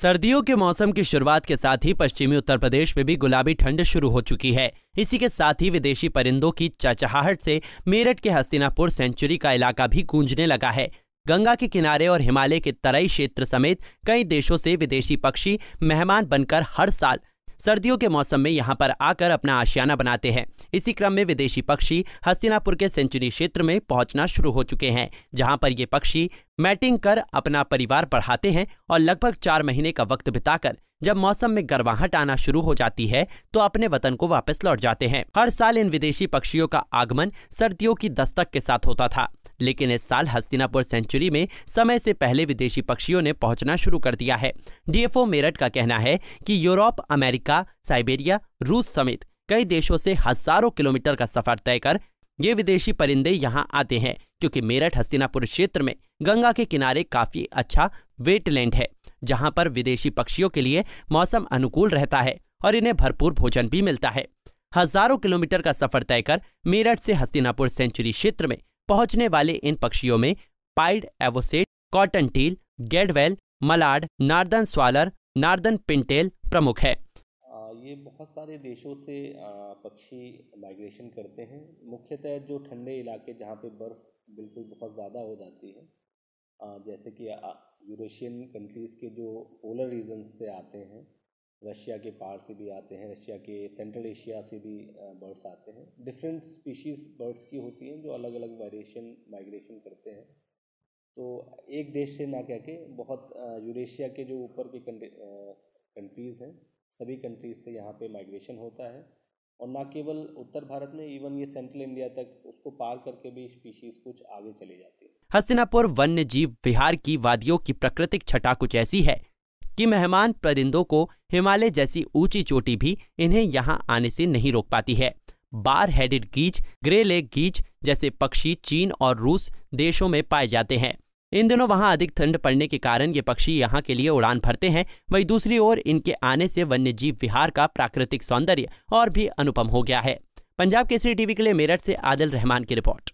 सर्दियों के मौसम की शुरुआत के साथ ही पश्चिमी उत्तर प्रदेश में भी गुलाबी ठंड शुरू हो चुकी है इसी के साथ ही विदेशी परिंदों की चहचहाहट से मेरठ के हस्तिनापुर सेंचुरी का इलाका भी गूंजने लगा है गंगा के किनारे और हिमालय के तराई क्षेत्र समेत कई देशों से विदेशी पक्षी मेहमान बनकर हर साल सर्दियों के मौसम में यहाँ पर आकर अपना आशियाना बनाते हैं इसी क्रम में विदेशी पक्षी हस्तिनापुर के सेंचुरी क्षेत्र में पहुंचना शुरू हो चुके हैं जहाँ पर ये पक्षी मैटिंग कर अपना परिवार बढ़ाते हैं और लगभग चार महीने का वक्त बिताकर जब मौसम में गर्वाहट आना शुरू हो जाती है तो अपने वतन को वापस लौट जाते हैं हर साल इन विदेशी पक्षियों का आगमन सर्दियों की दस्तक के साथ होता था लेकिन इस साल हस्तिनापुर सेंचुरी में समय से पहले विदेशी पक्षियों ने पहुंचना शुरू कर दिया है डीएफओ मेरठ का कहना है कि यूरोप अमेरिका साइबेरिया रूस समेत कई देशों से हजारों किलोमीटर का सफर तय कर ये विदेशी परिंदे यहाँ आते हैं क्योंकि मेरठ हस्तिनापुर क्षेत्र में गंगा के किनारे काफी अच्छा वेटलैंड है जहाँ पर विदेशी पक्षियों के लिए मौसम अनुकूल रहता है और इन्हें भरपूर भोजन भी मिलता है हजारों किलोमीटर का सफर तय कर मेरठ से हस्तिनापुर सेंचुरी क्षेत्र में पहुंचने वाले इन पक्षियों में pied avocet cotton teal gadwall mallard northern shoveler northern pintail प्रमुख है ये बहुत सारे देशों से पक्षी माइग्रेशन करते हैं मुख्यतः जो ठंडे इलाके जहाँ पे बर्फ़ बिल्कुल बहुत ज़्यादा हो जाती है जैसे कि यूरोशियन कंट्रीज़ के जो पोलर रीजन से आते हैं रशिया के पहाड़ से भी आते हैं रशिया के सेंट्रल एशिया से भी बर्ड्स आते हैं डिफरेंट स्पीशीज़ बर्ड्स की होती हैं जो अलग अलग वेरिएशन माइग्रेशन करते हैं तो एक देश से ना कह के बहुत यूरेशिया के जो ऊपर के कंट्रीज़ हैं सभी कंट्रीज़ से यहाँ पे माइग्रेशन होता है और ना केवल उत्तर भारत में इवन ये सेंट्रल इंडिया तक उसको पार करके भी स्पीशीज कुछ आगे चली जाती है हस्तिनापुर वन्य जीव विहार की वादियों की प्राकृतिक छटा कुछ ऐसी है कि मेहमान परिंदों को हिमालय जैसी ऊंची चोटी भी इन्हें यहाँ आने से नहीं रोक पाती है bar headed goose greylag goose जैसे पक्षी चीन और रूस देशों में पाए जाते हैं इन दिनों वहां अधिक ठंड पड़ने के कारण ये पक्षी यहाँ के लिए उड़ान भरते हैं वहीं दूसरी ओर इनके आने से वन्य जीव विहार का प्राकृतिक सौंदर्य और भी अनुपम हो गया है पंजाब केसरी टीवी के लिए मेरठ से आदिल रहमान की रिपोर्ट